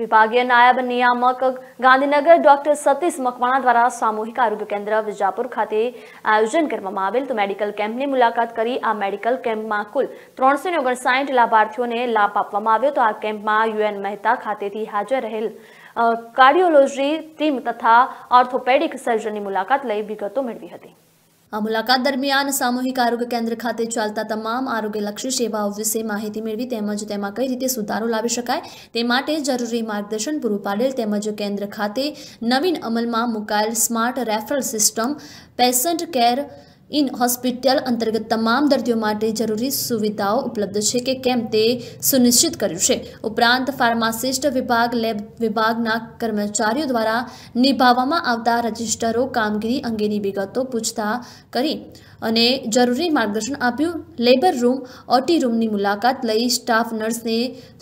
વિભાગીય નાયબ નિયામક ગાંધીનગર ડોક્ટર સતીશ મકવાણા દ્વારા સામૂહિક આરોગ્ય કેન્દ્ર વિજાપુર ખાતે આયોજન કરવામાં આવેલ તો મેડિકલ કેમ્પની મુલાકાત કરી આ મેડિકલ કેમ્પમાં કુલ ત્રણસો લાભાર્થીઓને લાભ આપવામાં આવ્યો તો આ કેમ્પમાં યુએન મહેતા ખાતેથી હાજર રહેલ કાર્ડિયોલોજી ટીમ તથા ઓર્થોપેડિક સર્જનની મુલાકાત લઈ વિગતો મેળવી હતી આ મુલાકાત દરમિયાન સામૂહિક આરોગ્ય કેન્દ્ર ખાતે ચાલતા તમામ આરોગ્યલક્ષી સેવાઓ વિશે માહિતી મેળવી તેમજ તેમાં કઈ રીતે સુધારો લાવી શકાય તે માટે જરૂરી માર્ગદર્શન પૂરું પાડેલ તેમજ કેન્દ્ર ખાતે નવીન અમલમાં મુકાયેલ smart referral system patient care in hospital અંતર્ગત તમામ દર્દીઓ માટે જરૂરી સુવિધાઓ ઉપલબ્ધ છે કે કેમ તે સુનિશ્ચિત કર્યું છે ઉપરાંત ફાર્માસિસ્ટ વિભાગ લેબ વિભાગના કર્મચારીઓ દ્વારા નિભાવવામાં આવતા રજિસ્ટરો કામગીરી અંગેની વિગતો પૂછતા કરી અને જરૂરી માર્ગદર્શન આપ્યું લેબર રૂમ ઓટી રૂમની મુલાકાત લઈ સ્ટાફ નર્સને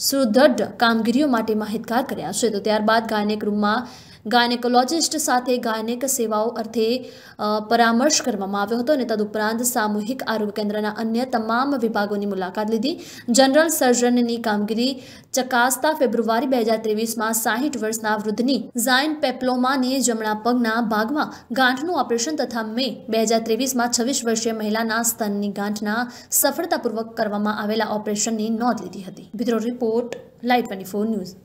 સુદ્રઢ કામગીરીઓ માટે માહિતગાર કર્યા છે તો ત્યારબાદ ગાયનેક રૂમમાં ગાયનેકોલોજીસ્ટ સાથે ગાયનેક સેવાઓ અર્થે પરામર્શ કરવામાં આવ્યો હતો અને તદુપરાંત સામૂહિક આરોગ્ય કેન્દ્રના અન્ય તમામ વિભાગોની મુલાકાત લીધી જનરલ સર્જનની કામગીરી ચકાસતા ફેબ્રુઆરી બે હજાર ત્રેવીસમાં સાહીઠ વર્ષના વૃદ્ધની ઝાયન પેપ્લોમાને જમણા પગના ભાગમાં ગાંઠનું ઓપરેશન તથા મે બે હજાર ત્રેવીસમાં છવ્વીસ વર્ષીય મહિલાના સ્તનની ગાંઠના સફળતાપૂર્વક કરવામાં આવેલા ઓપરેશનની નોંધ લીધી હતી bureau report live twenty news